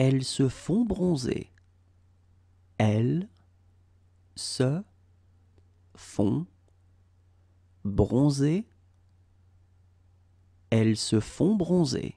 Elles se font bronzer. Elles se font bronzer. Elles se font bronzer.